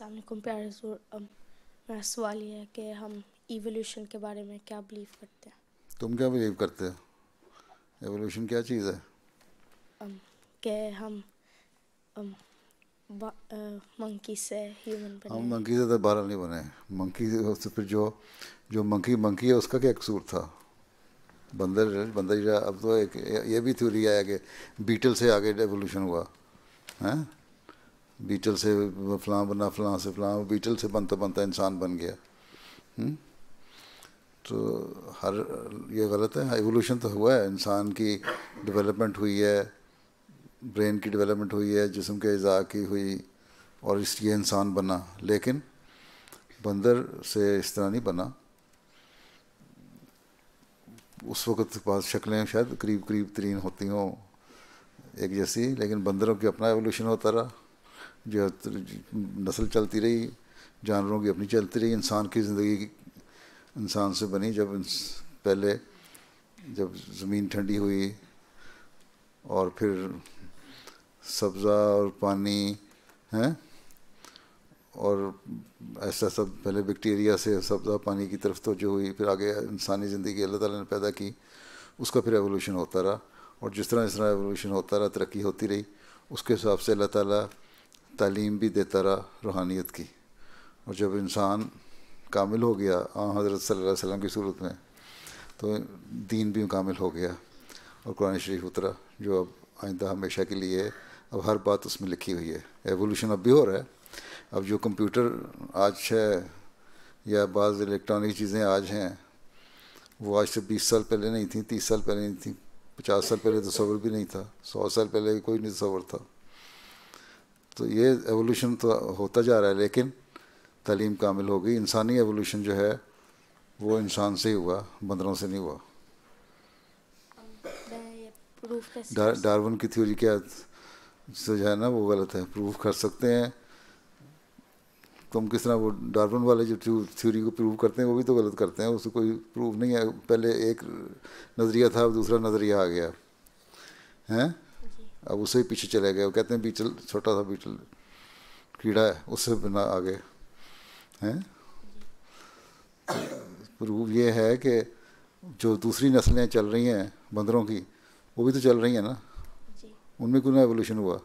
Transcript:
السلام علیکم پیارے حضور میرا سوال یہ ہے کہ ہم ایولیوشن کے بارے میں کیا بلیو کرتے ہیں تم کیا بلیو کرتے ہیں ایولیوشن کیا چیز ہے کہ ہم منکی سے ہیومن بنے ہم منکی سے تو بارہ نہیں بنے منکی سے پھر جو جو منکی منکی ہے اس کا کیا قصور تھا بندر بندر اب تو ایک یہ بھی تھیوری آیا کہ بیٹل سے آگے ایولیوشن ہوا ہیں بیٹل سے فلاں بنا فلاں سے فلاں بیٹل سے بنتا بنتا انسان بن گیا تو ہر یہ غلط ہے ایولیوشن تو ہوا ہے انسان کی ڈیولپمنٹ ہوئی ہے برین کی ڈیولپمنٹ ہوئی ہے جسم کے اعضاء کی ہوئی اور اس لیے انسان بنا لیکن بندر سے اس طرح نہیں بنا اس وقت پاس شکلیں شاید قریب قریب ترین ہوتی ہوں ایک جیسی لیکن بندروں کی اپنا ایولیوشن ہوتا رہا جو نسل چلتی رہی جانوروں کی اپنی چلتی رہی انسان کی زندگی انسان سے بنی جب پہلے جب زمین ٹھنڈی ہوئی اور پھر سبزہ اور پانی ہیں اور ایسا سب پہلے بیکٹیریا سے سبزہ پانی کی طرف توجہ ہوئی پھر آگے انسانی زندگی اللہ تعالیٰ نے پیدا کی اس کا پھر ایولیوشن ہوتا رہا اور جس طرح جس طرح ایولیوشن ہوتا رہا ترقی ہوتی رہی اس کے حساب سے اللہ تعالیٰ تعلیم بھی دیتا رہا روحانیت کی اور جب انسان کامل ہو گیا آ حضرت صلی اللہ علیہ وسلم کی صورت میں تو دین بھی کامل ہو گیا اور قرآن شریف اترا جو اب آئندہ ہمیشہ کے لیے اب ہر بات اس میں لکھی ہوئی ہے ایولیوشن اب بھی ہو رہا ہے اب جو کمپیوٹر آج ہے یا بعض الیکٹرانک چیزیں آج ہیں وہ آج سے بیس سال پہلے نہیں تھیں تیس سال پہلے نہیں تھیں پچاس سال پہلے تصور بھی نہیں تھا سو سال پہلے کوئی نہیں تصور تھا تو یہ ایولیوشن تو ہوتا جا رہا ہے لیکن تعلیم کامل ہو گئی انسانی ایولیوشن جو ہے وہ انسان سے ہی ہوا بندروں سے نہیں ہوا ڈارون کی تھیوری کیا جو ہے نا وہ غلط ہے پروف کر سکتے ہیں تم کس طرح وہ ڈارون والے جو تھیوری کو پروف کرتے ہیں وہ بھی تو غلط کرتے ہیں اس کو کوئی پروف نہیں ہے پہلے ایک نظریہ تھا دوسرا نظریہ آ گیا ہیں اب اسے پیچھے چلے گئے وہ کہتے ہیں بیچل چھوٹا سا بیچل کیڑا ہے اس سے بنا آگے ہیں پروف یہ ہے کہ جو دوسری نسلیں چل رہی ہیں بندروں کی وہ بھی تو چل رہی ہیں نا جی۔ ان میں کیوں نہ ایولیوشن ہوا